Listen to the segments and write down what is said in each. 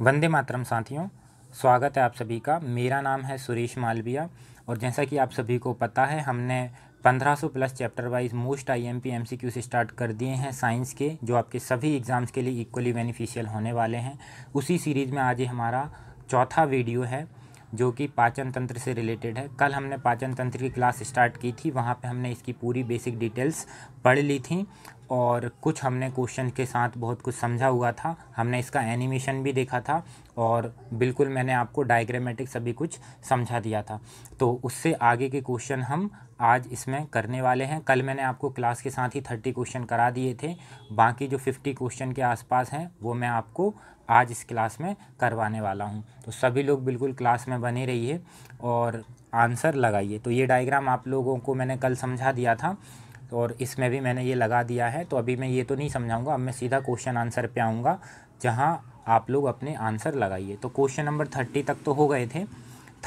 वंदे मातरम साथियों स्वागत है आप सभी का मेरा नाम है सुरेश मालविया और जैसा कि आप सभी को पता है हमने 1500 plus chapter wise most I M P M C से स्टार्ट कर दिए हैं साइंस के जो आपके सभी एग्ज़ाम्स के लिए इक्वली बेनिफिशियल होने वाले हैं उसी सीरीज़ में आज ये हमारा चौथा वीडियो है जो कि पाचन तंत्र से रिलेटेड है कल हमने पाचन तंत्र की क्लास स्टार्ट की थी वहाँ पे हमने इसकी पूरी बेसिक डिटेल्स पढ़ ली थी और कुछ हमने क्वेश्चन के साथ बहुत कुछ समझा हुआ था हमने इसका एनिमेशन भी देखा था और बिल्कुल मैंने आपको डायग्रामेटिक सभी कुछ समझा दिया था तो उससे आगे के क्वेश्चन हम आज इसमें करने वाले हैं कल मैंने आपको क्लास के साथ ही थर्टी क्वेश्चन करा दिए थे बाकी जो फिफ्टी क्वेश्चन के आसपास हैं वो मैं आपको आज इस क्लास में करवाने वाला हूँ तो सभी लोग बिल्कुल क्लास में बने रहिए और आंसर लगाइए तो ये डायग्राम आप लोगों को मैंने कल समझा दिया था और इसमें भी मैंने ये लगा दिया है तो अभी मैं ये तो नहीं समझाऊंगा अब मैं सीधा क्वेश्चन आंसर पे आऊँगा जहाँ आप लोग अपने आंसर लगाइए तो क्वेश्चन नंबर थर्टी तक तो हो गए थे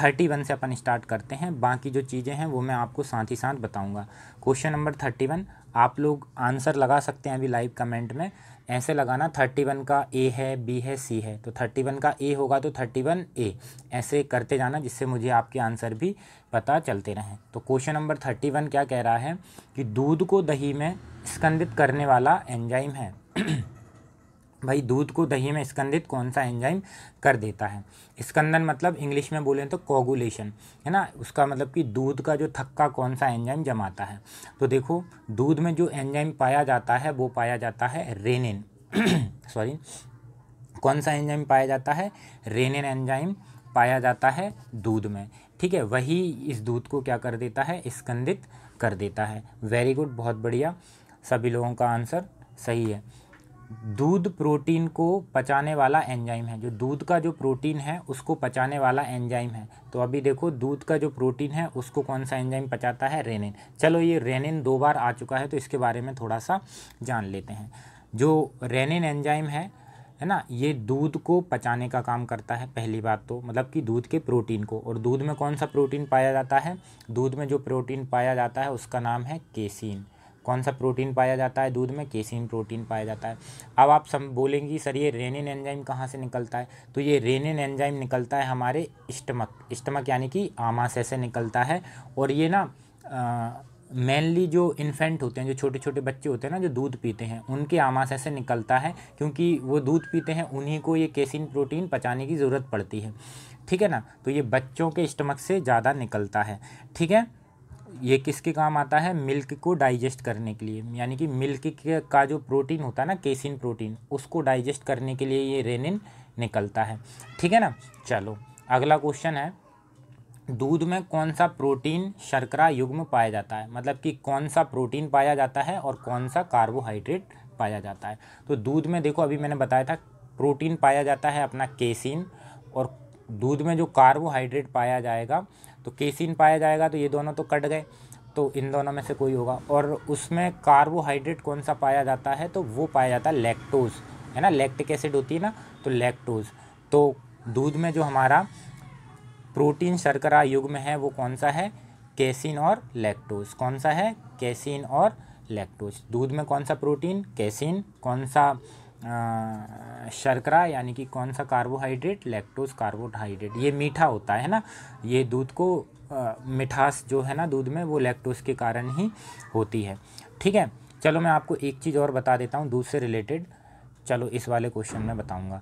थर्टी वन से अपन स्टार्ट करते हैं बाकी जो चीज़ें हैं वो मैं आपको साथ ही साथ बताऊंगा क्वेश्चन नंबर थर्टी वन आप लोग आंसर लगा सकते हैं अभी लाइव कमेंट में ऐसे लगाना थर्टी वन का ए है बी है सी है तो थर्टी वन का ए होगा तो थर्टी वन ए ऐसे करते जाना जिससे मुझे आपके आंसर भी पता चलते रहें तो क्वेश्चन नंबर थर्टी वन क्या कह रहा है कि दूध को दही में स्कंदित करने वाला एंजाइम है भाई दूध को दही में स्कंदित कौन सा एंजाइम कर देता है स्कंदन मतलब इंग्लिश में बोलें तो कोगुलेशन है ना उसका मतलब कि दूध का जो थक्का कौन सा एंजाइम जमाता है तो देखो दूध में जो एंजाइम पाया जाता है वो पाया जाता है रेनिन सॉरी कौन सा एंजाइम पाया जाता है रेनिन एंजाइम पाया जाता है दूध में ठीक है वही इस दूध को क्या कर देता है स्कंदित कर देता है वेरी गुड बहुत बढ़िया सभी लोगों का आंसर सही है दूध प्रोटीन को पचाने वाला एंजाइम है जो दूध का जो प्रोटीन है उसको पचाने वाला एंजाइम है तो अभी देखो दूध का जो प्रोटीन है उसको कौन सा एंजाइम पचाता है रेनिन चलो ये रेनिन दो बार आ चुका है तो इसके बारे में थोड़ा सा जान लेते हैं जो रेनिन एंजाइम है है ना ये दूध को पचाने का काम करता है पहली बात तो मतलब कि दूध के प्रोटीन को और दूध में कौन सा प्रोटीन पाया जाता है दूध में जो प्रोटीन पाया जाता है उसका नाम है केसिन कौन सा प्रोटीन पाया जाता है दूध में केसिन प्रोटीन पाया जाता है अब आप सब बोलेंगे सर ये रेनिन एंजाइम कहाँ से निकलता है तो ये रेनिन एंजाइम निकलता है हमारे स्टमक स्टमक यानी कि आमाशय से निकलता है और ये ना मेनली जो इन्फेंट होते हैं जो छोटे छोटे बच्चे होते हैं ना जो दूध पीते हैं उनके आमाशय से निकलता है क्योंकि वो दूध पीते हैं उन्हीं को ये केसिन प्रोटीन पचाने की ज़रूरत पड़ती है ठीक है ना तो ये बच्चों के स्टमक से ज़्यादा निकलता है ठीक है ये किसके काम आता है मिल्क को डाइजेस्ट करने के लिए यानी कि मिल्क का जो प्रोटीन होता है ना केसिन प्रोटीन उसको डाइजेस्ट करने के लिए ये रेनिन निकलता है ठीक है ना चलो अगला क्वेश्चन है दूध में कौन सा प्रोटीन शर्करा युग्म पाया जाता है मतलब कि कौन सा प्रोटीन पाया जाता है और कौन सा कार्बोहाइड्रेट पाया जाता है तो दूध में देखो अभी मैंने बताया था प्रोटीन पाया जाता है अपना केसिन और दूध में जो कार्बोहाइड्रेट पाया जाएगा तो केसिन पाया जाएगा तो ये दोनों तो कट गए तो इन दोनों में से कोई होगा और उसमें कार्बोहाइड्रेट कौन सा पाया जाता है तो वो पाया जाता है लैक्टोज है ना लैक्टिक एसिड होती है ना तो लैक्टोज तो दूध में जो हमारा प्रोटीन शर्करा युग्म है वो कौन सा है कैसिन और लैक्टोज कौन सा है कैसिन और लैक्टोज दूध में कौन सा प्रोटीन कैसिन कौन सा शर्करा यानी कि कौन सा कार्बोहाइड्रेट लैक्टोज कार्बोहाइड्रेट ये मीठा होता है ना ये दूध को आ, मिठास जो है ना दूध में वो लैक्टोज के कारण ही होती है ठीक है चलो मैं आपको एक चीज़ और बता देता हूँ दूध से रिलेटेड चलो इस वाले क्वेश्चन में बताऊँगा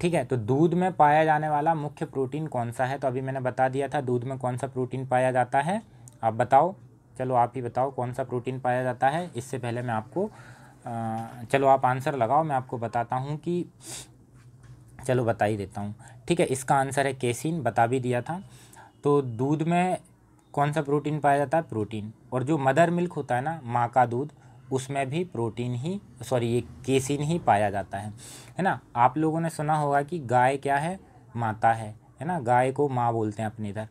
ठीक है तो दूध में पाया जाने वाला मुख्य प्रोटीन कौन सा है तो अभी मैंने बता दिया था दूध में कौन सा प्रोटीन पाया जाता है आप बताओ चलो आप ही बताओ कौन सा प्रोटीन पाया जाता है इससे पहले मैं आपको चलो आप आंसर लगाओ मैं आपको बताता हूँ कि चलो बता ही देता हूँ ठीक है इसका आंसर है केसिन बता भी दिया था तो दूध में कौन सा प्रोटीन पाया जाता है प्रोटीन और जो मदर मिल्क होता है ना माँ का दूध उसमें भी प्रोटीन ही सॉरी ये केसिन ही पाया जाता है है ना आप लोगों ने सुना होगा कि गाय क्या है माता है है ना गाय को माँ बोलते हैं अपने इधर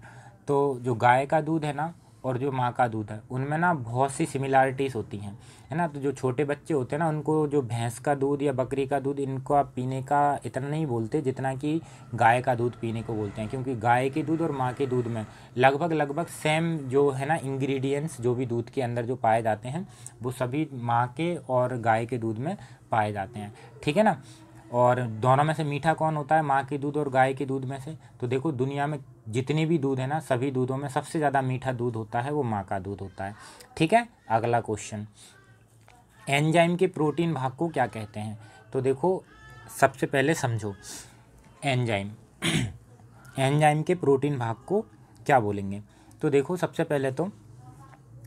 तो जो गाय का दूध है ना और जो माँ का दूध है उनमें ना बहुत सी सिमिलैरिटीज़ होती हैं है ना तो जो छोटे बच्चे होते हैं ना उनको जो भैंस का दूध या बकरी का दूध इनको आप पीने का इतना नहीं बोलते जितना कि गाय का दूध पीने को बोलते हैं क्योंकि गाय के दूध और माँ के दूध में लगभग लगभग सेम जो है ना इंग्रेडिएंट्स जो भी दूध के अंदर जो पाए जाते हैं वो सभी माँ के और गाय के दूध में पाए जाते हैं ठीक है ना और दोनों में से मीठा कौन होता है माँ के दूध और गाय के दूध में से तो देखो दुनिया में जितने भी दूध है ना सभी दूधों में सबसे ज़्यादा मीठा दूध होता है वो माँ का दूध होता है ठीक है अगला क्वेश्चन एंजाइम के प्रोटीन भाग को क्या कहते हैं तो देखो सबसे पहले समझो एंजाइम एंजाइम के प्रोटीन भाग को क्या बोलेंगे तो देखो सबसे पहले तो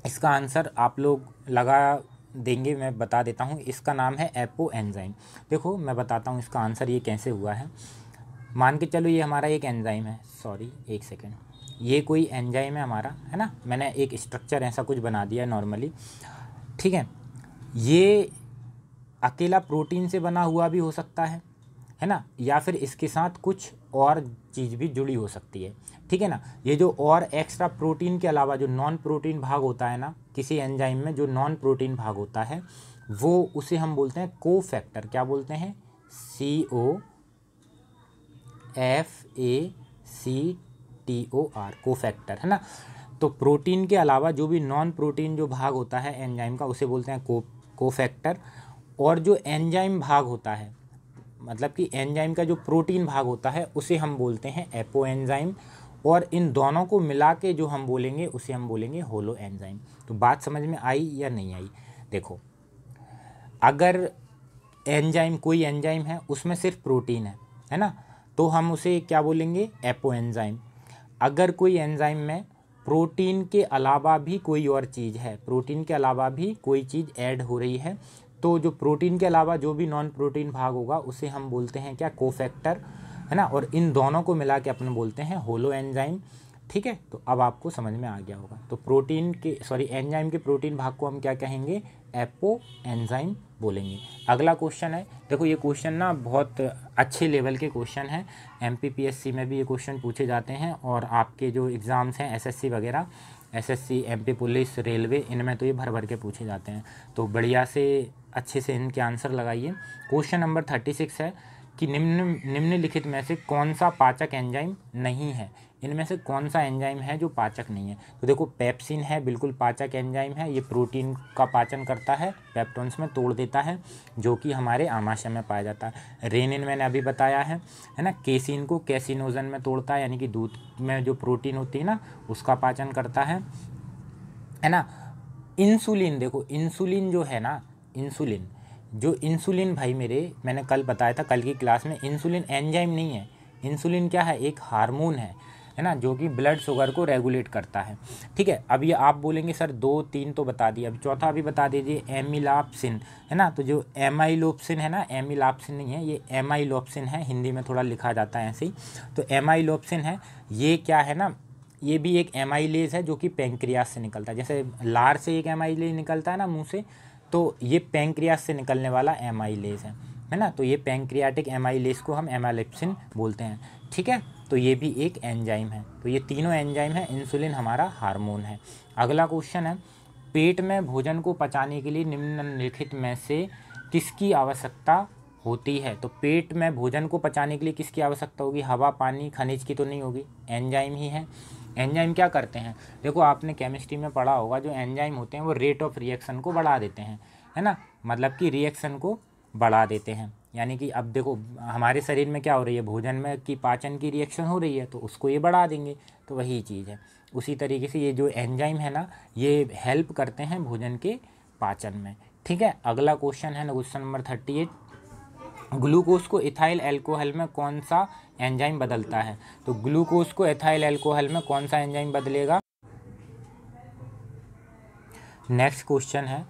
इसका आंसर आप लोग लगा देंगे मैं बता देता हूँ इसका नाम है एपो एंजाइम देखो मैं बताता हूँ इसका आंसर ये कैसे हुआ है मान के चलो ये हमारा एक एंजाइम है सॉरी एक सेकेंड ये कोई एंजाइम है हमारा है ना मैंने एक स्ट्रक्चर ऐसा कुछ बना दिया नॉर्मली ठीक है ये अकेला प्रोटीन से बना हुआ भी हो सकता है है ना या फिर इसके साथ कुछ और चीज़ भी जुड़ी हो सकती है ठीक है ना ये जो और एक्स्ट्रा प्रोटीन के अलावा जो नॉन प्रोटीन भाग होता है ना किसी एंजाइम में जो नॉन प्रोटीन भाग होता है वो उसे हम बोलते हैं को फैक्टर क्या बोलते हैं C O F A C T O R को फैक्टर है ना तो प्रोटीन के अलावा जो भी नॉन प्रोटीन जो भाग होता है एंजाइम का उसे बोलते हैं को को फैक्टर और जो एंजाइम भाग होता है मतलब कि एंजाइम का जो प्रोटीन भाग होता है उसे हम बोलते हैं एपो एंजाइम और इन दोनों को मिला के जो हम बोलेंगे उसे हम बोलेंगे होलो एंजाइम तो बात समझ में आई या नहीं आई देखो अगर एंजाइम कोई एंजाइम है उसमें सिर्फ प्रोटीन है है ना तो हम उसे क्या बोलेंगे एपो एंजाइम अगर कोई एंजाइम में प्रोटीन के अलावा भी कोई और चीज़ है प्रोटीन के अलावा भी कोई चीज़ ऐड हो रही है तो जो प्रोटीन के अलावा जो भी नॉन प्रोटीन भाग होगा उसे हम बोलते हैं क्या कोफैक्टर है ना और इन दोनों को मिला के अपन बोलते हैं होलो एंजाइम ठीक है तो अब आपको समझ में आ गया होगा तो प्रोटीन के सॉरी एंजाइम के प्रोटीन भाग को हम क्या कहेंगे एपो एंजाइम बोलेंगे अगला क्वेश्चन है देखो ये क्वेश्चन ना बहुत अच्छे लेवल के क्वेश्चन हैं एमपीपीएससी में भी ये क्वेश्चन पूछे जाते हैं और आपके जो एग्ज़ाम्स हैं एसएससी वगैरह एसएससी एमपी पुलिस रेलवे इनमें तो ये भर भर के पूछे जाते हैं तो बढ़िया से अच्छे से इनके आंसर लगाइए क्वेश्चन नंबर थर्टी सिक्स है कि निम्न निम्नलिखित में से कौन सा पाचक एंजाइम नहीं है इनमें से कौन सा एंजाइम है जो पाचक नहीं है तो देखो पेप्सिन है बिल्कुल पाचक एंजाइम है ये प्रोटीन का पाचन करता है पेप्टोन्स में तोड़ देता है जो कि हमारे आमाशय में पाया जाता है रेनिन मैंने अभी बताया है है ना केसिन को कैसिनोजन में तोड़ता है यानी कि दूध में जो प्रोटीन होती है ना उसका पाचन करता है है ना इंसुलिन देखो इंसुलिन जो है ना इंसुलिन जो इंसुलिन भाई मेरे मैंने कल बताया था कल की क्लास में इंसुलिन एंजाइम नहीं है इंसुलिन क्या है एक हार्मोन है है ना जो कि ब्लड शुगर को रेगुलेट करता है ठीक है अब ये आप बोलेंगे सर दो तीन तो बता दिए अब चौथा भी बता दीजिए एमिलापसिन है ना तो जो एमाइलोपसिन है ना एमिलापसिन नहीं है ये एमाइलोपसिन है हिंदी में थोड़ा लिखा जाता है ऐसे ही तो एमाइलोपसिन है ये क्या है ना ये भी एक एमाइलेज है जो कि पेंक्रियाज से निकलता है जैसे लार से एक एमाइलेज निकलता है ना मुँह से तो ये पेंक्रियास से निकलने वाला एम है है ना तो ये पैंक्रियाटिक एम को हम एमाइलेप्सिन बोलते हैं ठीक है तो ये भी एक एंजाइम है तो ये तीनों एंजाइम है इंसुलिन हमारा हार्मोन है अगला क्वेश्चन है पेट में भोजन को पचाने के लिए निम्नलिखित में से किसकी आवश्यकता होती है तो पेट में भोजन को पचाने के लिए किसकी आवश्यकता होगी हवा पानी खनिज की तो नहीं होगी एंजाइम ही है एंजाइम क्या करते हैं देखो आपने केमिस्ट्री में पढ़ा होगा जो एंजाइम होते हैं वो रेट ऑफ रिएक्शन को बढ़ा देते हैं है ना मतलब कि रिएक्शन को बढ़ा देते हैं यानी कि अब देखो हमारे शरीर में क्या हो रही है भोजन में कि पाचन की रिएक्शन हो रही है तो उसको ये बढ़ा देंगे तो वही चीज़ है उसी तरीके से ये जो एंजाइम है ना ये हेल्प करते हैं भोजन के पाचन में ठीक है अगला क्वेश्चन है ना question number thirty eight glucose को इथाइल एल्कोहल में कौन सा एंजाइम बदलता है तो ग्लूकोज को इथाइल एल्कोहल में कौन सा एंजाइम बदलेगा नेक्स्ट क्वेश्चन है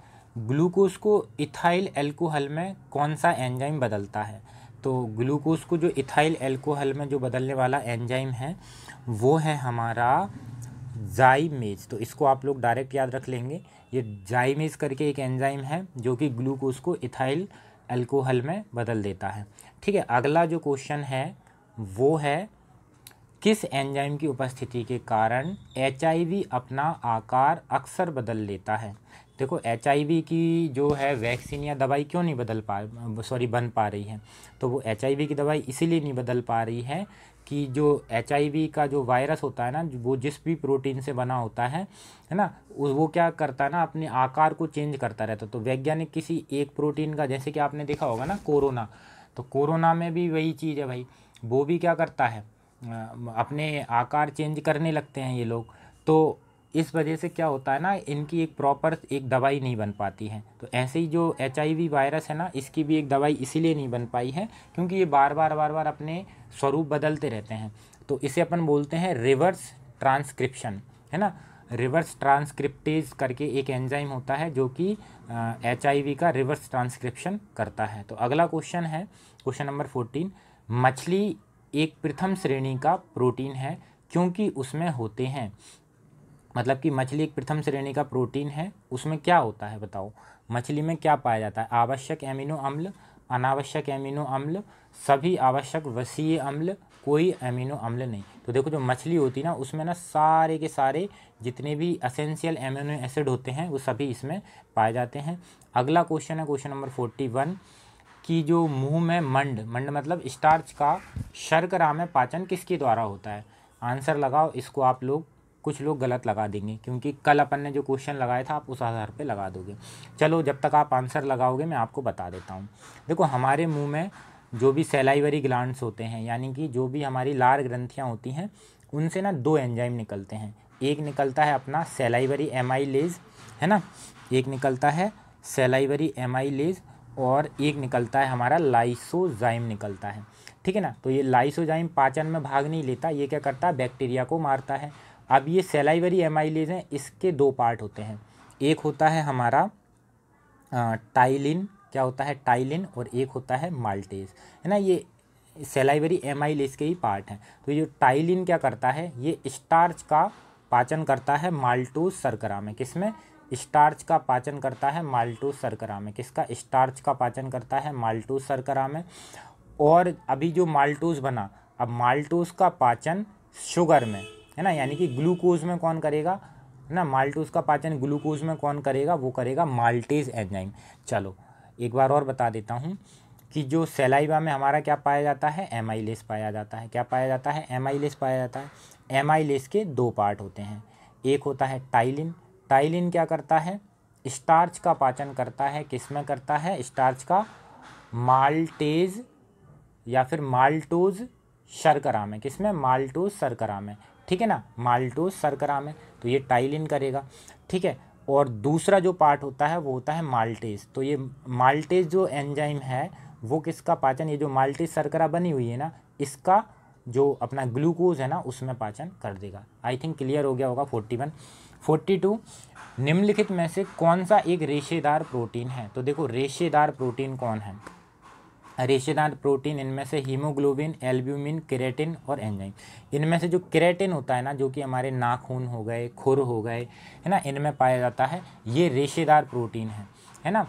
ग्लूकोज को इथाइल एल्कोहल में कौन सा एंजाइम बदलता है तो ग्लूकोज को जो इथाइल एल्कोहल में जो बदलने वाला एंजाइम है वो है हमारा जाइमेज तो इसको आप लोग डायरेक्ट याद रख लेंगे ये जाइमेज करके एक एंजाइम है जो कि ग्लूकोज को इथाइल अल्कोहल में बदल देता है ठीक है अगला जो क्वेश्चन है वो है किस एंजाइम की उपस्थिति के कारण एच अपना आकार अक्सर बदल लेता है देखो एच की जो है वैक्सीन या दवाई क्यों नहीं बदल पा सॉरी बन पा रही है तो वो एच की दवाई इसीलिए नहीं बदल पा रही है कि जो एच का जो वायरस होता है ना वो जिस भी प्रोटीन से बना होता है है ना वो क्या करता है ना अपने आकार को चेंज करता रहता है तो वैज्ञानिक किसी एक प्रोटीन का जैसे कि आपने देखा होगा ना कोरोना तो कोरोना में भी वही चीज़ है भाई वो भी क्या करता है अपने आकार चेंज करने लगते हैं ये लोग तो इस वजह से क्या होता है ना इनकी एक प्रॉपर एक दवाई नहीं बन पाती है तो ऐसे ही जो एच वायरस है ना इसकी भी एक दवाई इसीलिए नहीं बन पाई है क्योंकि ये बार बार बार बार अपने स्वरूप बदलते रहते हैं तो इसे अपन बोलते हैं रिवर्स ट्रांसक्रिप्शन है ना रिवर्स ट्रांसक्रिप्टेज करके एक एंजाइम होता है जो कि एच का रिवर्स ट्रांसक्रिप्शन करता है तो अगला क्वेश्चन है क्वेश्चन नंबर फोर्टीन मछली एक प्रथम श्रेणी का प्रोटीन है क्योंकि उसमें होते हैं मतलब कि मछली एक प्रथम श्रेणी का प्रोटीन है उसमें क्या होता है बताओ मछली में क्या पाया जाता है आवश्यक एमिनो अम्ल अनावश्यक एमिनो अम्ल सभी आवश्यक वसीय अम्ल कोई एमिनो अम्ल नहीं तो देखो जो मछली होती ना उसमें ना सारे के सारे जितने भी असेंशियल एमिनो एसिड होते हैं वो सभी इसमें पाए जाते हैं अगला क्वेश्चन है क्वेश्चन नंबर फोर्टी वन कि जो मुंह में मंड मंड मतलब स्टार्च का शर्करा में पाचन किसके द्वारा होता है आंसर लगाओ इसको आप लोग कुछ लोग गलत लगा देंगे क्योंकि कल अपन ने जो क्वेश्चन लगाया था आप उस आधार पे लगा दोगे चलो जब तक आप आंसर लगाओगे मैं आपको बता देता हूँ देखो हमारे मुंह में जो भी सेलाइवरी ग्लैंड्स होते हैं यानी कि जो भी हमारी लार ग्रंथियाँ होती हैं उनसे ना दो एंजाइम निकलते हैं एक निकलता है अपना सेलाइवरी एम है ना एक निकलता है सेलाइवरी एम और एक निकलता है हमारा लाइसोजाइम निकलता है ठीक है ना तो ये लाइसोजाइम पाचन में भाग नहीं लेता ये क्या करता है बैक्टीरिया को मारता है अब ये सेलाइवरी एमाइलेज हैं इसके दो पार्ट होते हैं एक होता है हमारा टाइलिन क्या होता है टाइलिन और एक होता है माल्टेज है ना ये सेलाइवरी एमाइलेज के ही पार्ट हैं तो ये टाइलिन क्या करता है ये स्टार्च का पाचन करता है माल्टोज सरकरा में किसमें स्टार्च का पाचन करता है माल्टोज सरकरा में किसका स्टार्च का पाचन करता है माल्टोज सरकरा में और अभी जो माल्टोज बना अब माल्टोज का पाचन शुगर में है ना यानी कि ग्लूकोज हम्म। में कौन करेगा है ना माल्टोज का पाचन ग्लूकोज में कौन करेगा वो करेगा माल्टेज एंजाइम चलो एक बार और बता देता हूँ कि जो सेलाइवा में हमारा क्या पाया जाता है एम पाया जाता है क्या पाया जाता है एम पाया जाता है एम के दो पार्ट होते हैं एक होता है टाइलिन टाइलिन क्या करता है स्टार्च का पाचन करता है किस में करता है स्टार्च का माल्टेज या फिर माल्टोज शर्करा में किस में माल्टोज शर्करा में ठीक है ना माल्टोज सरकरा में तो ये टाइलिन करेगा ठीक है और दूसरा जो पार्ट होता है वो होता है माल्टेज तो ये माल्टेज जो एंजाइम है वो किसका पाचन ये जो माल्टेज सरकरा बनी हुई है ना इसका जो अपना ग्लूकोज है ना उसमें पाचन कर देगा आई थिंक क्लियर हो गया होगा फोर्टी वन फोर्टी टू निम्नलिखित में से कौन सा एक रेशेदार प्रोटीन है तो देखो रेशेदार प्रोटीन कौन है रेशेदार प्रोटीन इनमें से हीमोग्लोबिन एल्ब्यूमिन केरेटिन और एंजाइम इनमें से जो केरेटिन होता है ना जो कि हमारे नाखून हो गए खुर हो गए है ना इनमें पाया जाता है ये रेशेदार प्रोटीन है है ना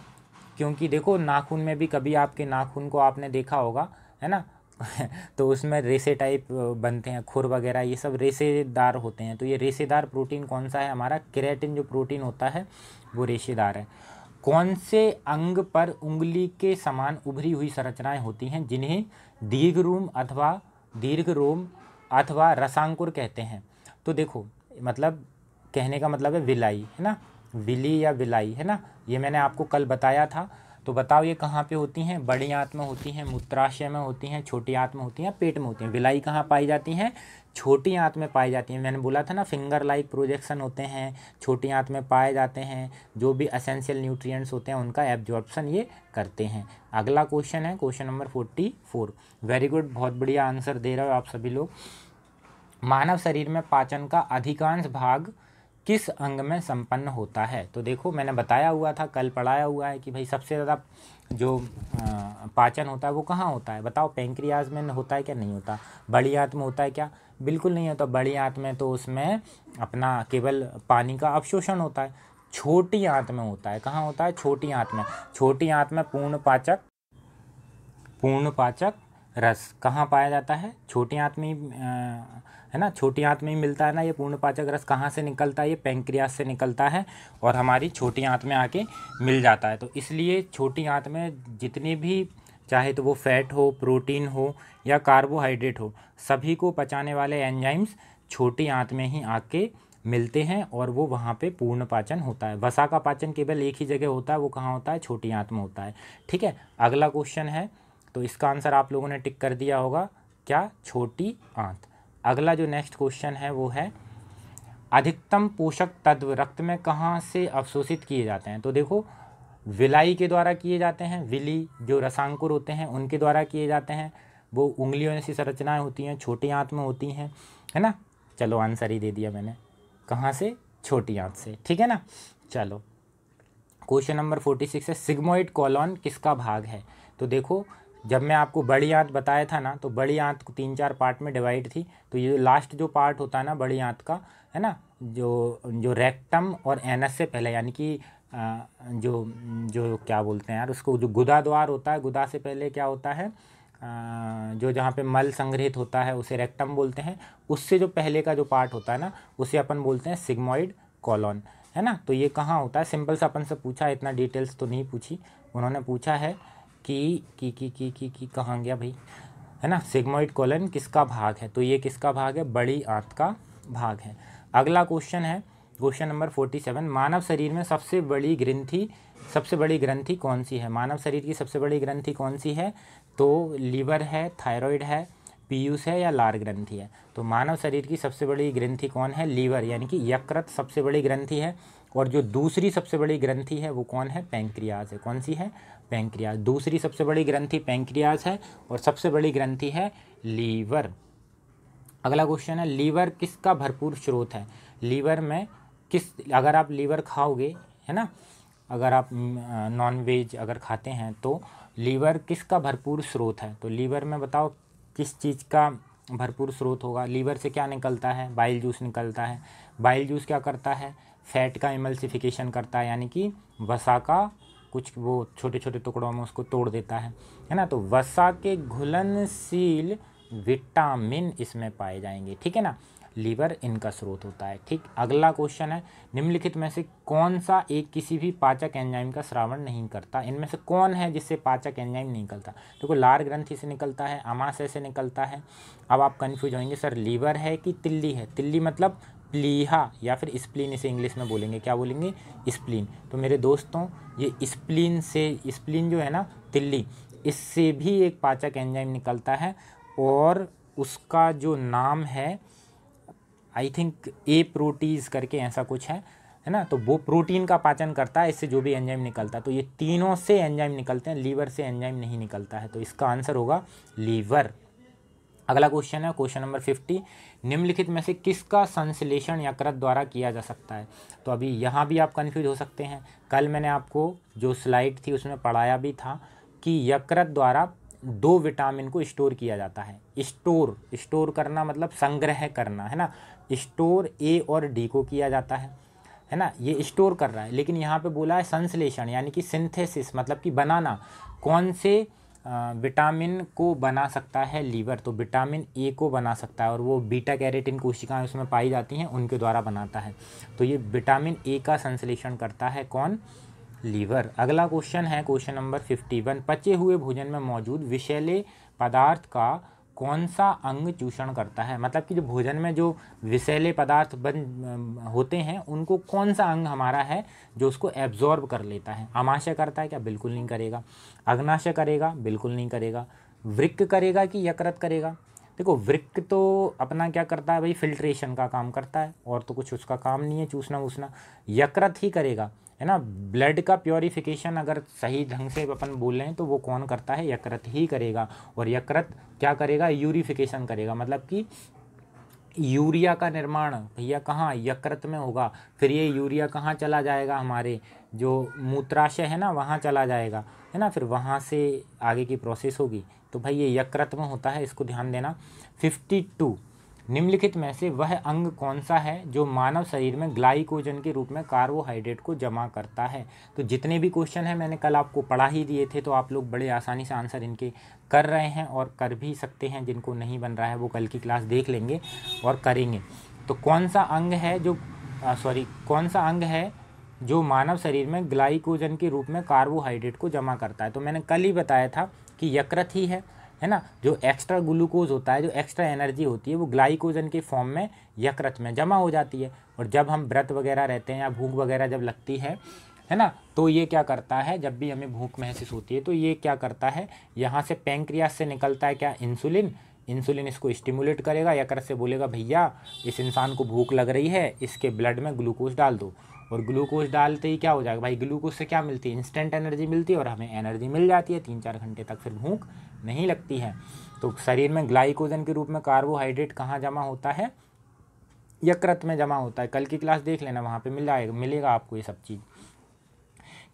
क्योंकि देखो नाखून में भी कभी आपके नाखून को आपने देखा होगा है ना तो उसमें रेसे टाइप बनते हैं खुर वगैरह ये सब रेसेदार होते हैं तो ये रेसेदार प्रोटीन कौन सा है हमारा केरेटिन जो प्रोटीन होता है वो रेशेदार है कौन से अंग पर उंगली के समान उभरी हुई संरचनाएं होती हैं जिन्हें दीर्घ रूम अथवा दीर्घ रोम अथवा रसांकुर कहते हैं तो देखो मतलब कहने का मतलब है विलाई है ना विली या विलाई है ना ये मैंने आपको कल बताया था तो बताओ ये कहाँ पे होती हैं बड़ी आंत में होती हैं मूत्राशय में होती हैं छोटी आंत में होती हैं पेट में होती हैं बिलाई कहाँ पाई जाती हैं छोटी आंत में पाई जाती हैं मैंने बोला था ना फिंगर लाइक प्रोजेक्शन होते हैं छोटी आंत में पाए जाते हैं जो भी असेंशियल न्यूट्रिएंट्स होते हैं उनका एब्जॉर्प्शन ये करते हैं अगला क्वेश्चन है question number forty four very good बहुत बढ़िया आंसर दे रहे हो आप सभी लोग मानव शरीर में पाचन का अधिकांश भाग किस अंग में संपन्न होता है तो देखो मैंने बताया हुआ था कल पढ़ाया हुआ है कि भाई सबसे ज़्यादा जो पाचन होता है वो कहाँ होता है बताओ पेंक्रियाज में होता है क्या नहीं होता बड़ी आँत में होता है क्या बिल्कुल नहीं होता तो बड़ी आँत में तो उसमें अपना केवल पानी का अवशोषण होता है छोटी आँत में होता है कहाँ होता है छोटी आँत में छोटी आँत में पूर्ण पाचक पूर्ण पाचक रस कहाँ पाया जाता है छोटी आँत में है ना छोटी आंत में ही मिलता है ना ये पूर्ण पाचक रस कहाँ से निकलता है ये पेंक्रियास से निकलता है और हमारी छोटी आंत में आके मिल जाता है तो इसलिए छोटी आंत में जितनी भी चाहे तो वो फैट हो प्रोटीन हो या कार्बोहाइड्रेट हो सभी को पचाने वाले एंजाइम्स छोटी आंत में ही आके मिलते हैं और वो वहाँ पे पूर्ण पाचन होता है वसा का पाचन केवल एक ही जगह होता है वो कहाँ होता है छोटी आंत में होता है ठीक है अगला क्वेश्चन है तो इसका आंसर आप लोगों ने टिक कर दिया होगा क्या छोटी आंत अगला जो नेक्स्ट क्वेश्चन है वो है अधिकतम पोषक तत्व रक्त में कहाँ से अवशोषित किए जाते हैं तो देखो विलाई के द्वारा किए जाते हैं विली जो रसांकुर होते हैं उनके द्वारा किए जाते हैं वो उंगलियों जैसी संरचनाएँ होती हैं छोटी आँत में होती हैं है ना चलो आंसर ही दे दिया मैंने कहाँ से छोटी आँत से ठीक है ना चलो क्वेश्चन नंबर फोर्टी सिक्स है सिग्मोइड कॉलोन किसका भाग है तो देखो जब मैं आपको बड़ी आंत बताया था ना तो बड़ी आंत को तीन चार पार्ट में डिवाइड थी तो ये लास्ट जो पार्ट होता है ना बड़ी आंत का है ना जो जो रेक्टम और एनस से पहले यानी कि जो जो क्या बोलते हैं यार उसको जो गुदा द्वार होता है गुदा से पहले क्या होता है जो जहाँ पे मल संग्रहित होता है उसे रेक्टम बोलते हैं उससे जो पहले का जो पार्ट होता है ना उसे अपन बोलते हैं सिग्मोइड कॉलोन है ना तो ये कहाँ होता है सिंपल से अपन से पूछा इतना डिटेल्स तो नहीं पूछी उन्होंने पूछा है कि कि कि कि कि, कि कहाँ गया भाई है ना सिग्मोइड कोलन किसका भाग है तो ये किसका भाग है बड़ी आंत का भाग है अगला क्वेश्चन है क्वेश्चन नंबर फोर्टी सेवन मानव शरीर में सबसे बड़ी ग्रंथि सबसे बड़ी ग्रंथि कौन सी है मानव शरीर की सबसे बड़ी ग्रंथि कौन सी है तो लीवर है थायराइड है पीयूष है या लार ग्रंथि है तो मानव शरीर की सबसे बड़ी ग्रंथि कौन है लीवर यानी कि यकृत सबसे बड़ी ग्रंथि है और जो दूसरी सबसे बड़ी ग्रंथि है वो कौन है पैंक्रियाज है कौन सी है पैंक्रियाज दूसरी सबसे बड़ी ग्रंथि पैंक्रियाज है और सबसे बड़ी ग्रंथि है लीवर अगला क्वेश्चन है लीवर किसका भरपूर स्रोत है लीवर में किस अगर आप लीवर खाओगे है ना अगर आप नॉन वेज अगर खाते हैं तो लीवर किसका भरपूर स्रोत है तो लीवर में बताओ किस चीज़ का भरपूर स्रोत होगा लीवर से क्या निकलता है बाइल जूस निकलता है बाइल जूस क्या करता है फैट का इमल्सिफिकेशन करता है यानी कि वसा का कुछ वो छोटे छोटे टुकड़ों में उसको तोड़ देता है है ना तो वसा के घुलनशील विटामिन इसमें पाए जाएंगे ठीक है ना लीवर इनका स्रोत होता है ठीक अगला क्वेश्चन है निम्नलिखित में से कौन सा एक किसी भी पाचक एंजाइम का श्रावण नहीं करता इनमें से कौन है जिससे पाचक एंजाइम नहीं निकलता देखो तो लार ग्रंथि से निकलता है अमाशय से निकलता है अब आप कन्फ्यूज होंगे सर लीवर है कि तिल्ली है तिल्ली मतलब स्प्लीहा या फिर स्प्लीन इसे इंग्लिश में बोलेंगे क्या बोलेंगे स्प्लीन तो मेरे दोस्तों ये स्प्लीन से स्प्लीन जो है ना तिल्ली इससे भी एक पाचक एंजाइम निकलता है और उसका जो नाम है आई थिंक ए प्रोटीज़ करके ऐसा कुछ है है ना तो वो प्रोटीन का पाचन करता है इससे जो भी एंजाइम निकलता है तो ये तीनों से एंजाइम निकलते हैं लीवर से एंजाइम नहीं निकलता है तो इसका आंसर होगा लीवर अगला क्वेश्चन है क्वेश्चन नंबर फिफ्टी निम्नलिखित में से किसका संश्लेषण यकृत द्वारा किया जा सकता है तो अभी यहाँ भी आप कन्फ्यूज हो सकते हैं कल मैंने आपको जो स्लाइड थी उसमें पढ़ाया भी था कि यकृत द्वारा दो विटामिन को स्टोर किया जाता है स्टोर स्टोर करना मतलब संग्रह करना है ना स्टोर ए और डी को किया जाता है है ना ये स्टोर कर रहा है लेकिन यहाँ पे बोला है संश्लेषण यानी कि सिंथेसिस मतलब कि बनाना कौन से विटामिन को बना सकता है लीवर तो विटामिन ए को बना सकता है और वो बीटा कैरेटिन कोशिकाएं उसमें पाई जाती हैं उनके द्वारा बनाता है तो ये विटामिन ए का संश्लेषण करता है कौन लीवर अगला क्वेश्चन है क्वेश्चन नंबर फिफ्टी वन पचे हुए भोजन में मौजूद विषैले पदार्थ का कौन सा अंग चूषण करता है मतलब कि जो भोजन में जो विषैले पदार्थ बन होते हैं उनको कौन सा अंग हमारा है जो उसको एब्जॉर्ब कर लेता है आमाशय करता है क्या बिल्कुल नहीं करेगा अग्नाशय करेगा बिल्कुल नहीं करेगा वृक्क करेगा कि यकृत करेगा देखो वृक्क तो अपना क्या करता है भाई फिल्ट्रेशन का काम करता है और तो कुछ उसका काम नहीं है चूसना वूसना यकृत ही करेगा है ना ब्लड का प्योरिफिकेशन अगर सही ढंग से अपन बोल रहे हैं तो वो कौन करता है यकृत ही करेगा और यकृत क्या करेगा यूरिफिकेशन करेगा मतलब कि यूरिया का निर्माण भैया कहाँ यकृत में होगा फिर ये यूरिया कहाँ चला जाएगा हमारे जो मूत्राशय है ना वहाँ चला जाएगा है ना फिर वहाँ से आगे की प्रोसेस होगी तो भाई ये यकृत में होता है इसको ध्यान देना फिफ्टी टू निम्नलिखित में से वह अंग कौन सा है जो मानव शरीर में ग्लाइकोजन के रूप में कार्बोहाइड्रेट को जमा करता है तो जितने भी क्वेश्चन हैं मैंने कल आपको पढ़ा ही दिए थे तो आप लोग बड़े आसानी से आंसर इनके कर रहे हैं और कर भी सकते हैं जिनको नहीं बन रहा है वो कल की क्लास देख लेंगे और करेंगे तो कौन सा अंग है जो सॉरी कौन सा अंग है जो मानव शरीर में ग्लाइकोजन के रूप में कार्बोहाइड्रेट को जमा करता है तो मैंने कल ही बताया था कि यकृत ही है है ना जो एक्स्ट्रा ग्लूकोज होता है जो एक्स्ट्रा एनर्जी होती है वो ग्लाइकोजन के फॉर्म में यकृत में जमा हो जाती है और जब हम व्रत वगैरह रहते हैं या भूख वगैरह जब लगती है है ना तो ये क्या करता है जब भी हमें भूख महसूस होती है तो ये क्या करता है यहाँ से पेंक्रियास से निकलता है क्या इंसुलिन इंसुलिन इसको स्टिमुलेट करेगा यकृत से बोलेगा भैया इस इंसान को भूख लग रही है इसके ब्लड में ग्लूकोज डाल दो और ग्लूकोज डालते ही क्या हो जाएगा भाई ग्लूकोज से क्या मिलती है इंस्टेंट एनर्जी मिलती है और हमें एनर्जी मिल जाती है तीन चार घंटे तक फिर भूख नहीं लगती है तो शरीर में ग्लाइकोजन के रूप में कार्बोहाइड्रेट कहाँ जमा होता है यकृत में जमा होता है कल की क्लास देख लेना वहाँ पर मिल जाएगा मिलेगा आपको ये सब चीज़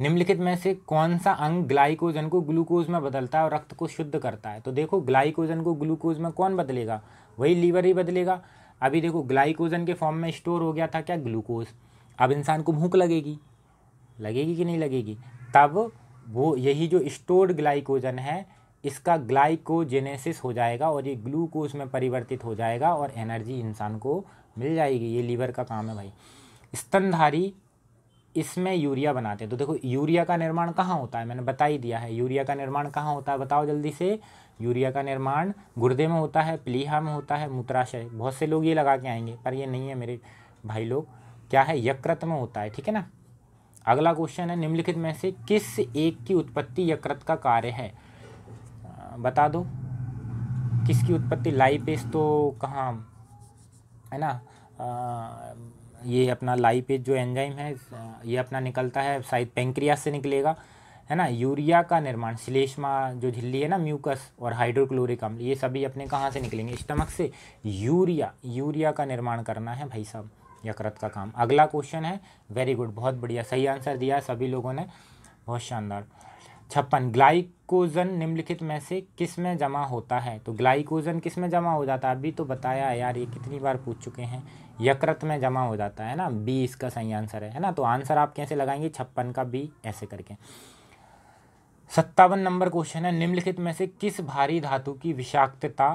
निम्नलिखित में से कौन सा अंग ग्लाइकोजन को ग्लूकोज में बदलता है और रक्त को शुद्ध करता है तो देखो ग्लाइकोजन को ग्लूकोज में कौन बदलेगा वही लीवर ही बदलेगा अभी देखो ग्लाइकोजन के फॉर्म में स्टोर हो गया था क्या ग्लूकोज अब इंसान को भूख लगेगी लगेगी कि नहीं लगेगी तब वो यही जो स्टोर्ड ग्लाइकोजन है इसका ग्लाइकोजेनेसिस हो जाएगा और ये ग्लूकोज में परिवर्तित हो जाएगा और एनर्जी इंसान को मिल जाएगी ये लीवर का काम है भाई स्तनधारी इसमें यूरिया बनाते हैं तो देखो यूरिया का निर्माण कहाँ होता है मैंने बता ही दिया है यूरिया का निर्माण कहाँ होता है बताओ जल्दी से यूरिया का निर्माण गुर्दे में होता है प्लीहा में होता है मूत्राशय बहुत से लोग ये लगा के आएंगे पर ये नहीं है मेरे भाई लोग क्या है यकृत में होता है ठीक है ना अगला क्वेश्चन है निम्नलिखित में से किस एक की उत्पत्ति यकृत का कार्य है बता दो किसकी उत्पत्ति लाइपेज तो कहाँ है ना आ, ये अपना लाइपेज जो एंजाइम है ये अपना निकलता है शायद पेंक्रिया से निकलेगा है ना यूरिया का निर्माण श्लेष्मा जो झिल्ली है ना म्यूकस और हाइड्रोक्लोरिक अम्ल ये सभी अपने कहाँ से निकलेंगे स्टमक से यूरिया यूरिया का निर्माण करना है भाई साहब यकृत का काम अगला क्वेश्चन है वेरी गुड बहुत बढ़िया सही आंसर दिया सभी लोगों ने बहुत शानदार छप्पन ग्लाइकोजन निम्नलिखित में से किस में जमा होता है तो ग्लाइकोजन किस में जमा हो जाता है अभी तो बताया है यार ये कितनी बार पूछ चुके हैं यकृत में जमा हो जाता है ना बी इसका सही आंसर है है ना तो आंसर आप कैसे लगाएंगे छप्पन का बी ऐसे करके सत्तावन नंबर क्वेश्चन है निम्नलिखित में से किस भारी धातु की विषाक्तता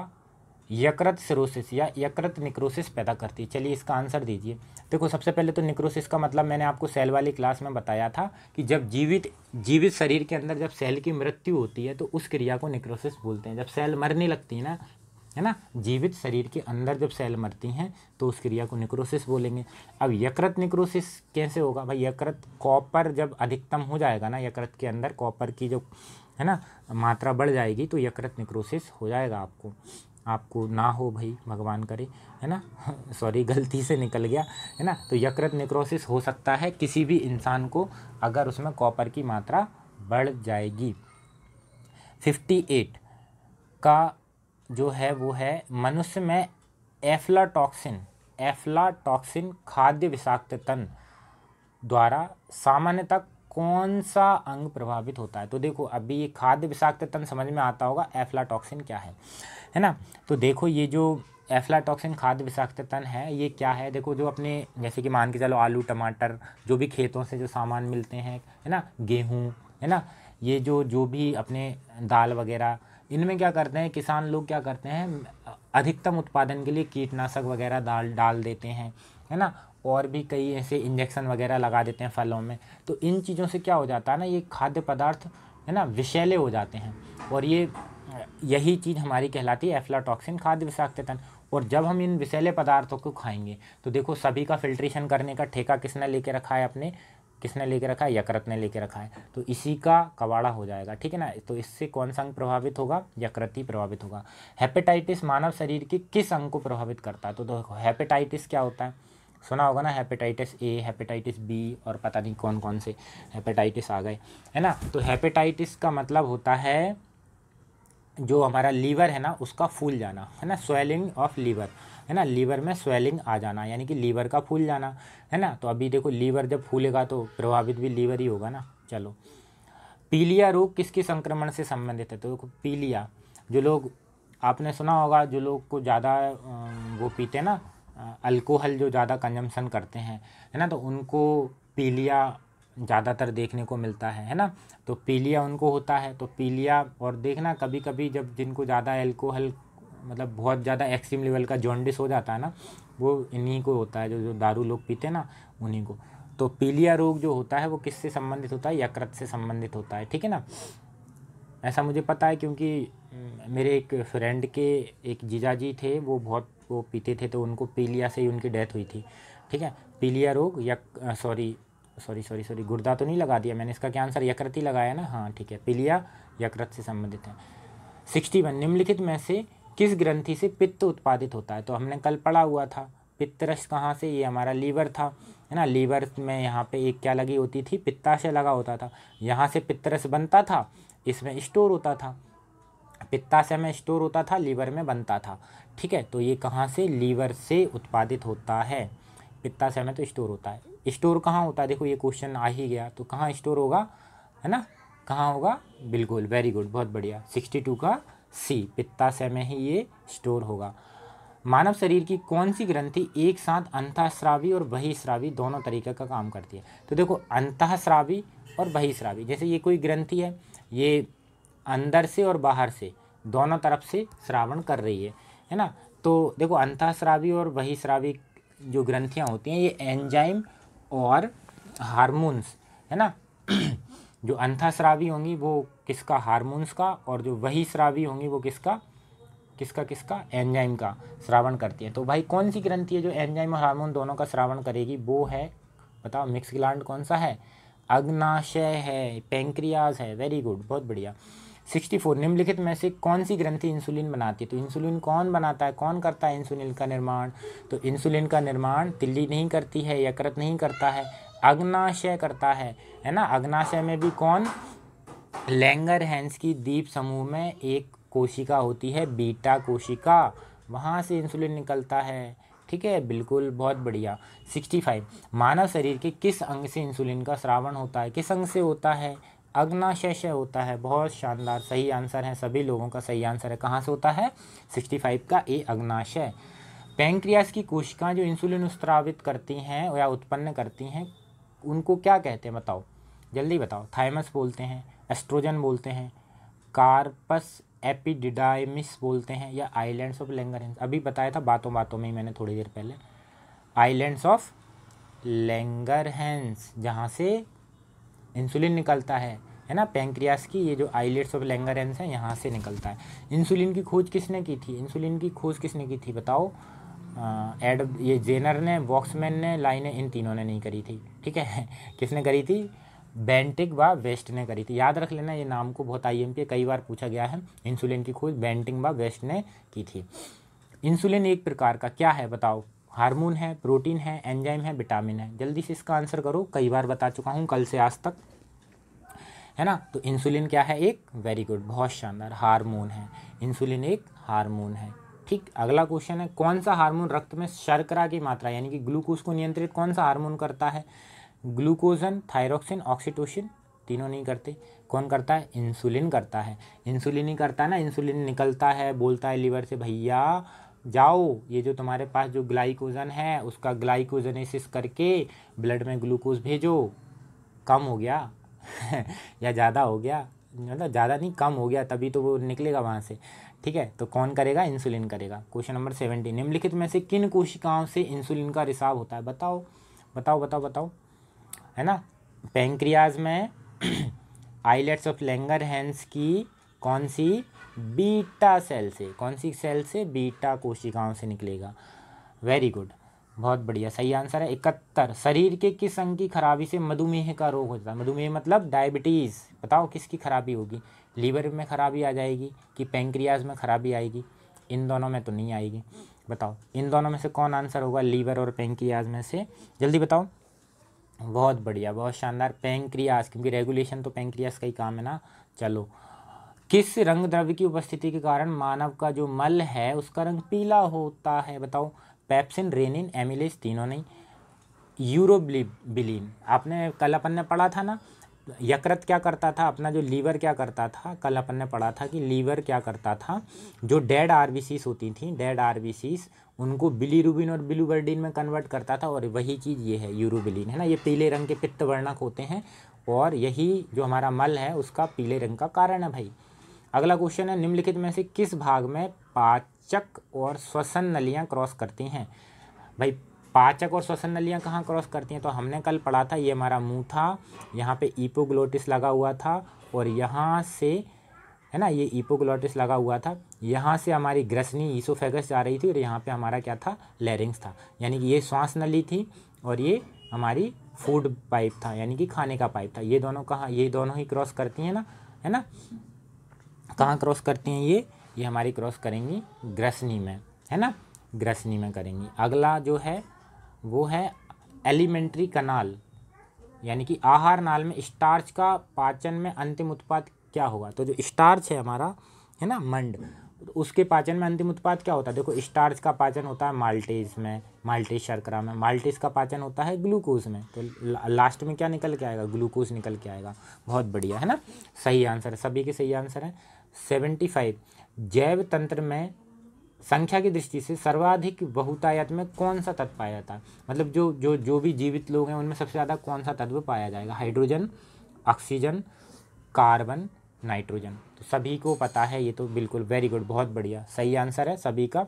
यकृत सिरोसिस या यकृत निक्रोसिस पैदा करती है चलिए इसका आंसर दीजिए देखो सबसे पहले तो निक्रोसिस का मतलब मैंने आपको सेल वाली क्लास में बताया था कि जब जीवित जीवित शरीर के अंदर जब सेल की मृत्यु होती है तो उस क्रिया को निक्रोसिस बोलते हैं जब सेल मरने लगती है ना है ना जीवित शरीर के अंदर जब सेल मरती हैं तो उस क्रिया को निक्रोसिस बोलेंगे अब यकृत निक्रोसिस कैसे होगा भाई यकृत कॉपर जब अधिकतम हो जाएगा ना यकृत के अंदर कॉपर की जो है ना मात्रा बढ़ जाएगी तो यकृत निक्रोसिस हो जाएगा आपको आपको ना हो भाई भगवान करे है ना सॉरी गलती से निकल गया है ना तो यकृत नेक्रोसिस हो सकता है किसी भी इंसान को अगर उसमें कॉपर की मात्रा बढ़ जाएगी 58 का जो है वो है मनुष्य में एफ्लाटॉक्सिन एफ्लाटॉक्सिन खाद्य विषाक्त तन द्वारा सामान्यतः कौन सा अंग प्रभावित होता है तो देखो अभी ये खाद्य विषाक्त तन समझ में आता होगा एफ्लाटॉक्सिन क्या है है ना तो देखो ये जो एफ्लाटॉक्सिन खाद विषाक्त तन है ये क्या है देखो जो अपने जैसे कि मान के चलो आलू टमाटर जो भी खेतों से जो सामान मिलते हैं है ना गेहूँ है ना ये जो जो भी अपने दाल वगैरह इनमें क्या करते हैं किसान लोग क्या करते हैं अधिकतम उत्पादन के लिए कीटनाशक वगैरह डाल डाल देते हैं है ना और भी कई ऐसे इंजेक्शन वगैरह लगा देते हैं फलों में तो इन चीज़ों से क्या हो जाता है ना ये खाद्य पदार्थ है ना विषैले हो जाते हैं और ये यही चीज़ हमारी कहलाती है एफ्लाटॉक्सिन खाद्य विषाक्तन और जब हम इन विषैले पदार्थों को खाएंगे तो देखो सभी का फिल्ट्रेशन करने का ठेका किसने लेके रखा है अपने किसने लेके रखा है यकृत ने लेके रखा है तो इसी का कवाड़ा हो जाएगा ठीक है ना तो इससे कौन सा अंग प्रभावित होगा यकृत ही प्रभावित होगा हेपेटाइटिस मानव शरीर के किस अंग को प्रभावित करता है तो देखो हेपेटाइटिस क्या होता है सुना होगा ना हेपेटाइटिस ए हेपेटाइटिस बी और पता नहीं कौन कौन से हेपेटाइटिस आ गए है ना तो हेपेटाइटिस का मतलब होता है जो हमारा लीवर है ना उसका फूल जाना है ना स्वेलिंग ऑफ लीवर है ना लीवर में स्वेलिंग आ जाना यानी कि लीवर का फूल जाना है ना तो अभी देखो लीवर जब फूलेगा तो प्रभावित भी लीवर ही होगा ना चलो पीलिया रोग किसके संक्रमण से संबंधित है तो देखो पीलिया जो लोग आपने सुना होगा जो लोग को ज़्यादा वो पीते हैं ना अल्कोहल जो ज़्यादा कंजम्पशन करते हैं है ना तो उनको पीलिया ज़्यादातर देखने को मिलता है है ना तो पीलिया उनको होता है तो पीलिया और देखना कभी कभी जब जिनको ज़्यादा एल्कोहल मतलब बहुत ज़्यादा एक्सट्रीम लेवल का जॉन्डिस हो जाता है ना वो इन्हीं को होता है जो जो दारू लोग पीते हैं ना उन्हीं को तो पीलिया रोग जो होता है वो किससे संबंधित होता है यकृत से संबंधित होता है ठीक है ना ऐसा मुझे पता है क्योंकि मेरे एक फ्रेंड के एक जीजा जी थे वो बहुत वो पीते थे तो उनको पीलिया से ही उनकी डेथ हुई थी ठीक है पीलिया रोग या सॉरी सॉरी सॉरी सॉरी गुर्दा तो नहीं लगा दिया मैंने इसका क्या आंसर यकृत ही लगाया ना हाँ ठीक है पिलिया यकृत से संबंधित है सिक्सटी वन निम्नलिखित में से किस ग्रंथि से पित्त उत्पादित होता है तो हमने कल पढ़ा हुआ था पित्तरस कहाँ से ये हमारा लीवर था है ना लीवर में यहाँ पे एक क्या लगी होती थी पित्ताशय लगा होता था यहाँ से पित्तरस बनता था इसमें स्टोर होता था पित्ताशय में स्टोर होता था लीवर में बनता था ठीक है तो ये कहाँ से लीवर से उत्पादित होता है पित्ताशय में तो स्टोर होता है स्टोर कहाँ होता है देखो ये क्वेश्चन आ ही गया तो कहाँ स्टोर होगा है ना कहाँ होगा बिल्कुल वेरी गुड बहुत बढ़िया सिक्सटी टू का सी पित्ताशय में ही ये स्टोर होगा मानव शरीर की कौन सी ग्रंथि एक साथ अंतःस्रावी और बहिश्रावी दोनों तरीके का काम करती है तो देखो अंतःस्रावी और बहिश्रावी जैसे ये कोई ग्रंथि है ये अंदर से और बाहर से दोनों तरफ से श्रावण कर रही है है ना तो देखो अंतःस्रावी और बहिश्रावी जो ग्रंथियाँ होती हैं ये एंजाइम और हारमोन्स है ना जो अंथा श्रावी होंगी वो किसका हारमोन्स का और जो वही श्रावी होंगी वो किसका किसका किसका एंजाइम का श्रावण करती है तो भाई कौन सी ग्रंथि है जो एंजाइम और हार्मोन दोनों का श्रावण करेगी वो है बताओ मिक्स ग्लांड कौन सा है अग्नाशय है पेंक्रियाज है वेरी गुड बहुत बढ़िया सिक्सटी फोर निम्नलिखित में से कौन सी ग्रंथि इंसुलिन बनाती है तो इंसुलिन कौन बनाता है कौन करता है इंसुलिन का निर्माण तो इंसुलिन का निर्माण तिल्ली नहीं करती है यकृत नहीं करता है अग्नाशय करता है है ना अग्नाशय में भी कौन लेंगर हैंस की द्वीप समूह में एक कोशिका होती है बीटा कोशिका वहाँ से इंसुलिन निकलता है ठीक है बिल्कुल बहुत बढ़िया 65 मानव शरीर के किस अंग से इंसुलिन का श्रावण होता है किस अंग से होता है अग्नाशय होता है बहुत शानदार सही आंसर है सभी लोगों का सही आंसर है कहाँ से होता है 65 का ए अग्नाशय पेंक्रियास की कोशिकाएं जो इंसुलिन उत्स्रावित करती हैं या उत्पन्न करती हैं उनको क्या कहते हैं बताओ जल्दी बताओ थाइमस बोलते हैं एस्ट्रोजन बोलते हैं कार्पस एपिडिडाइमिस बोलते हैं या आइलैंड्स ऑफ लेंगरहंस अभी बताया था बातों बातों में ही मैंने थोड़ी देर पहले आइलैंड्स ऑफ लेंगरहंस जहाँ से इंसुलिन निकलता है है ना पेंक्रियास की ये जो आईलेट्स ऑफ लैंगरेंस है यहाँ से निकलता है इंसुलिन की खोज किसने की थी इंसुलिन की खोज किसने की थी बताओ एड ये जेनर ने वॉक्समैन ने लाइन इन तीनों ने नहीं करी थी ठीक है किसने करी थी बेंटिक व वेस्ट ने करी थी याद रख लेना ये नाम को बहुत आई एम पी कई बार पूछा गया है इंसुलिन की खोज बेंटिंग व वेस्ट ने की थी इंसुलिन एक प्रकार का क्या है बताओ हार्मोन है प्रोटीन है एंजाइम है विटामिन है जल्दी से इसका आंसर करो कई बार बता चुका हूँ कल से आज तक है ना तो इंसुलिन क्या है एक वेरी गुड बहुत शानदार हार्मोन है इंसुलिन एक हार्मोन है ठीक अगला क्वेश्चन है कौन सा हार्मोन रक्त में शर्करा की मात्रा यानी कि ग्लूकोज को नियंत्रित कौन सा हार्मोन करता है ग्लूकोजन थायरोक्सिन ऑक्सीटोसिन तीनों नहीं करते कौन करता है इंसुलिन करता है इंसुलिन ही करता है ना इंसुलिन निकलता है बोलता है लीवर से भैया जाओ ये जो तुम्हारे पास जो ग्लाइकोजन है उसका ग्लाइकोजनेसिस करके ब्लड में ग्लूकोज भेजो कम हो गया या ज़्यादा हो गया मतलब ज़्यादा नहीं कम हो गया तभी तो वो निकलेगा वहाँ से ठीक है तो कौन करेगा इंसुलिन करेगा क्वेश्चन नंबर सेवेंटीन निम्नलिखित में से किन कोशिकाओं से इंसुलिन का रिसाव होता है बताओ बताओ बताओ बताओ है ना पेंक्रियाज में आईलेट्स ऑफ लेंगर हैंस की कौन सी बीटा सेल से कौन सी सेल से बीटा कोशिकाओं से निकलेगा वेरी गुड बहुत बढ़िया सही आंसर है इकहत्तर शरीर के किस अंग की खराबी से मधुमेह का रोग होता है मधुमेह मतलब डायबिटीज़ बताओ किसकी खराबी होगी लीवर में खराबी आ जाएगी कि पेंक्रियाज में खराबी आएगी इन दोनों में तो नहीं आएगी बताओ इन दोनों में से कौन आंसर होगा लीवर और पेंक्रियाज में से जल्दी बताओ बहुत बढ़िया बहुत शानदार पेंक्रियाज क्योंकि रेगुलेशन तो पेंक्रियाज का ही काम है ना चलो किस रंग द्रव्य की उपस्थिति के कारण मानव का जो मल है उसका रंग पीला होता है बताओ पैप्सिन रेनिन एमिलेस तीनों नहीं यूरोबिलिन आपने कल अपन ने पढ़ा था ना यकृत क्या करता था अपना जो लीवर क्या करता था कल अपन ने पढ़ा था कि लीवर क्या करता था जो डेड आरबीसीस होती थी डेड आरबीसीस उनको बिलीरुबिन और बिलूबर्डिन में कन्वर्ट करता था और वही चीज़ ये है यूरोबिलिन है ना ये पीले रंग के पित्त वर्णक होते हैं और यही जो हमारा मल है उसका पीले रंग का कारण है भाई अगला क्वेश्चन है निम्नलिखित में से किस भाग में पाचक और श्वसन नलियाँ क्रॉस करती हैं भाई पाचक और श्वसन नलियाँ कहाँ क्रॉस करती हैं तो हमने कल पढ़ा था ये हमारा मुंह था यहाँ पे ईपोग्लोटिस लगा हुआ था और यहाँ से है ना ये ईपोग्लोटिस लगा हुआ था यहाँ से हमारी ग्रसनी ईसोफेगस जा रही थी और यहाँ पर हमारा क्या था लेरिंग्स था यानी कि ये श्वास नली थी और ये हमारी फूड पाइप था यानी कि खाने का पाइप था ये दोनों कहाँ ये दोनों ही क्रॉस करती हैं ना है ना कहाँ क्रॉस करती हैं ये ये हमारी क्रॉस करेंगी ग्रसनी में है ना ग्रसनी में करेंगी अगला जो है वो है एलिमेंट्री कनाल यानी कि आहार नाल में स्टार्च का पाचन में अंतिम उत्पाद क्या होगा तो जो स्टार्च है हमारा है ना मंड उसके पाचन में अंतिम उत्पाद क्या होता है देखो स्टार्च का पाचन होता है माल्टेज में माल्टेज शर्करा में माल्टेज का पाचन होता है ग्लूकोज में तो लास्ट में क्या निकल के आएगा ग्लूकोज निकल के आएगा बहुत बढ़िया है ना सही आंसर है सभी के सही आंसर है सेवेंटी फाइव जैव तंत्र में संख्या की दृष्टि से सर्वाधिक बहुतायत में कौन सा तत्व पाया जाता है मतलब जो जो जो भी जीवित लोग हैं उनमें सबसे ज़्यादा कौन सा तत्व पाया जाएगा हाइड्रोजन ऑक्सीजन कार्बन नाइट्रोजन तो सभी को पता है ये तो बिल्कुल वेरी गुड बहुत बढ़िया सही आंसर है सभी का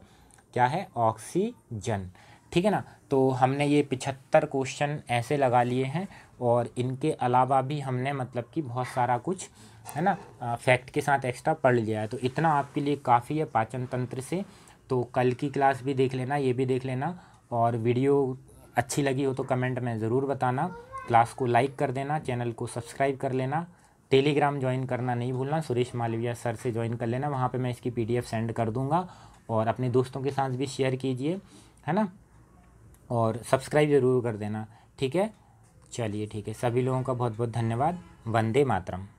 क्या है ऑक्सीजन ठीक है ना तो हमने ये पिछहत्तर क्वेश्चन ऐसे लगा लिए हैं और इनके अलावा भी हमने मतलब कि बहुत सारा कुछ है ना फैक्ट के साथ एक्स्ट्रा पढ़ लिया है तो इतना आपके लिए काफ़ी है पाचन तंत्र से तो कल की क्लास भी देख लेना ये भी देख लेना और वीडियो अच्छी लगी हो तो कमेंट में ज़रूर बताना क्लास को लाइक कर देना चैनल को सब्सक्राइब कर लेना टेलीग्राम ज्वाइन करना नहीं भूलना सुरेश मालविया सर से ज्वाइन कर लेना वहाँ पे मैं इसकी पीडीएफ सेंड कर दूँगा और अपने दोस्तों के साथ भी शेयर कीजिए है ना और सब्सक्राइब ज़रूर कर देना ठीक है चलिए ठीक है सभी लोगों का बहुत बहुत धन्यवाद वंदे मातरम